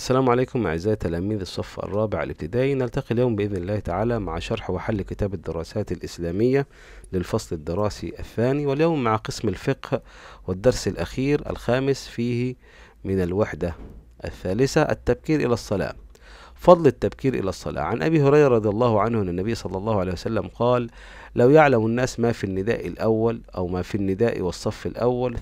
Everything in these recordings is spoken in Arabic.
السلام عليكم أعزائي تلاميذ الصف الرابع الابتدائي نلتقي اليوم بإذن الله تعالى مع شرح وحل كتاب الدراسات الإسلامية للفصل الدراسي الثاني واليوم مع قسم الفقه والدرس الأخير الخامس فيه من الوحدة الثالثة التبكير إلى الصلاة فضل التبكير إلى الصلاة عن أبي هريرة رضي الله عنه أن النبي صلى الله عليه وسلم قال لو يعلم الناس ما في النداء الأول أو ما في النداء والصف الأول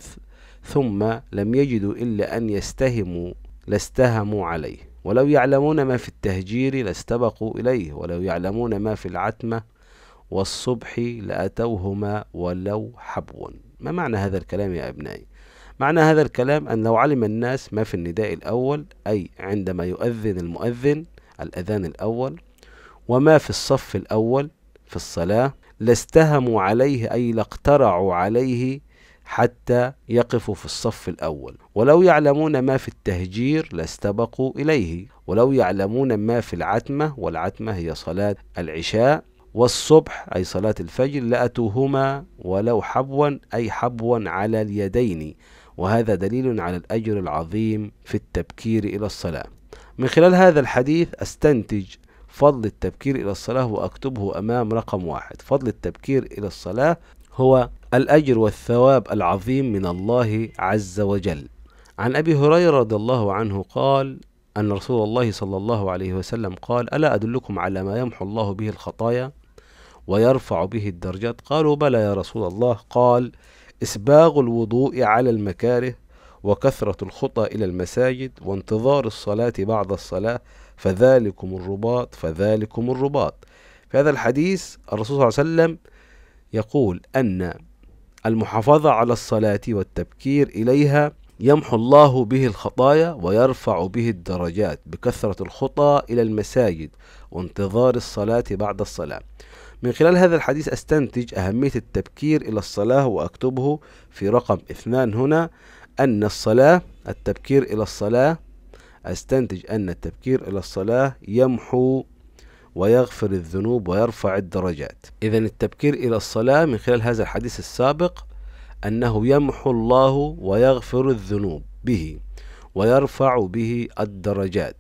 ثم لم يجدوا إلا أن يستهموا لاستهموا عليه ولو يعلمون ما في التهجير لاستبقوا إليه ولو يعلمون ما في العتمة والصبح لأتوهما ولو حبوا ما معنى هذا الكلام يا أبنائي معنى هذا الكلام أن لو علم الناس ما في النداء الأول أي عندما يؤذن المؤذن الأذان الأول وما في الصف الأول في الصلاة لاستهموا عليه أي لاقترعوا عليه حتى يقفوا في الصف الأول ولو يعلمون ما في التهجير لاستبقوا إليه ولو يعلمون ما في العتمة والعتمة هي صلاة العشاء والصبح أي صلاة الفجر لأتوهما ولو حبوا أي حبوا على اليدين وهذا دليل على الأجر العظيم في التبكير إلى الصلاة من خلال هذا الحديث أستنتج فضل التبكير إلى الصلاة وأكتبه أمام رقم واحد فضل التبكير إلى الصلاة هو الأجر والثواب العظيم من الله عز وجل عن أبي هريرة رضي الله عنه قال أن رسول الله صلى الله عليه وسلم قال ألا أدلكم على ما يمحو الله به الخطايا ويرفع به الدرجات قالوا بلى يا رسول الله قال إسباغ الوضوء على المكاره وكثرة الخطى إلى المساجد وانتظار الصلاة بعد الصلاة فذلكم الرباط فذلكم الرباط في هذا الحديث الرسول صلى الله عليه وسلم يقول أن المحافظة على الصلاة والتبكير إليها يمحو الله به الخطايا ويرفع به الدرجات بكثرة الخطى إلى المساجد وانتظار الصلاة بعد الصلاة. من خلال هذا الحديث أستنتج أهمية التبكير إلى الصلاة وأكتبه في رقم اثنان هنا أن الصلاة التبكير إلى الصلاة أستنتج أن التبكير إلى الصلاة يمحو ويغفر الذنوب ويرفع الدرجات إذا التبكير إلى الصلاة من خلال هذا الحديث السابق أنه يمحو الله ويغفر الذنوب به ويرفع به الدرجات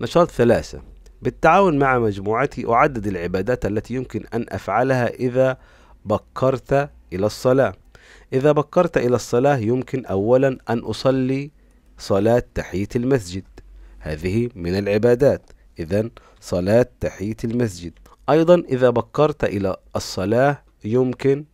نشاط ثلاثة بالتعاون مع مجموعتي أعدد العبادات التي يمكن أن أفعلها إذا بكرت إلى الصلاة إذا بكرت إلى الصلاة يمكن أولا أن أصلي صلاة تحية المسجد هذه من العبادات إذا صلاة تحية المسجد أيضا إذا بكرت إلى الصلاة يمكن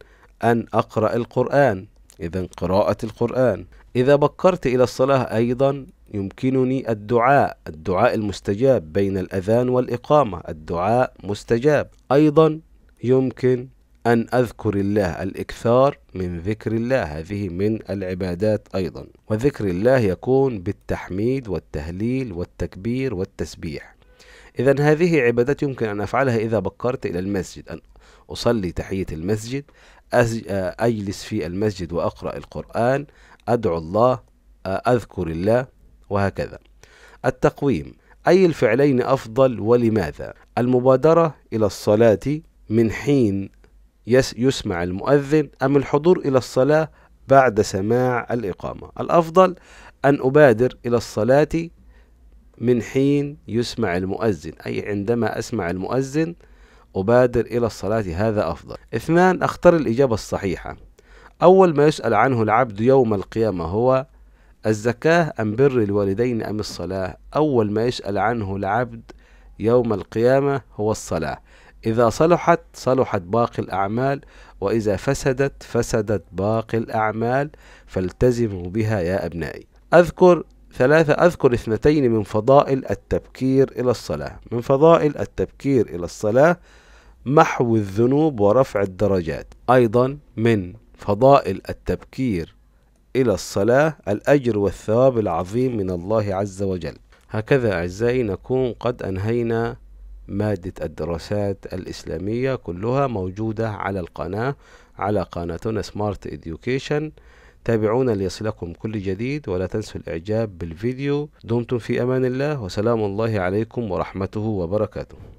أن أقرأ القرآن إذا قراءة القرآن إذا بكرت إلى الصلاة أيضا يمكنني الدعاء الدعاء المستجاب بين الأذان والإقامة الدعاء مستجاب أيضا يمكن أن أذكر الله الإكثار من ذكر الله هذه من العبادات أيضا وذكر الله يكون بالتحميد والتهليل والتكبير والتسبيح إذا هذه عبادات يمكن أن أفعلها إذا بكرت إلى المسجد أن أصلي تحية المسجد آه، أجلس في المسجد وأقرأ القرآن أدعو الله آه، أذكر الله وهكذا التقويم أي الفعلين أفضل ولماذا المبادرة إلى الصلاة من حين يسمع المؤذن أم الحضور إلى الصلاة بعد سماع الإقامة الأفضل أن أبادر إلى الصلاة من حين يسمع المؤذن أي عندما أسمع المؤذن أبادر إلى الصلاة هذا أفضل اثنان أختار الإجابة الصحيحة أول ما يسأل عنه العبد يوم القيامة هو الزكاة أم بر الوالدين أم الصلاة أول ما يسأل عنه العبد يوم القيامة هو الصلاة إذا صلحت صلحت باقي الأعمال وإذا فسدت فسدت باقي الأعمال فالتزموا بها يا أبنائي أذكر ثلاثة أذكر اثنتين من فضائل التبكير إلى الصلاة من فضائل التبكير إلى الصلاة محو الذنوب ورفع الدرجات أيضا من فضائل التبكير إلى الصلاة الأجر والثواب العظيم من الله عز وجل هكذا أعزائي نكون قد أنهينا مادة الدراسات الإسلامية كلها موجودة على القناة على قناتنا سمارت إديوكيشن تابعونا ليصلكم كل جديد ولا تنسوا الإعجاب بالفيديو دمتم في أمان الله وسلام الله عليكم ورحمته وبركاته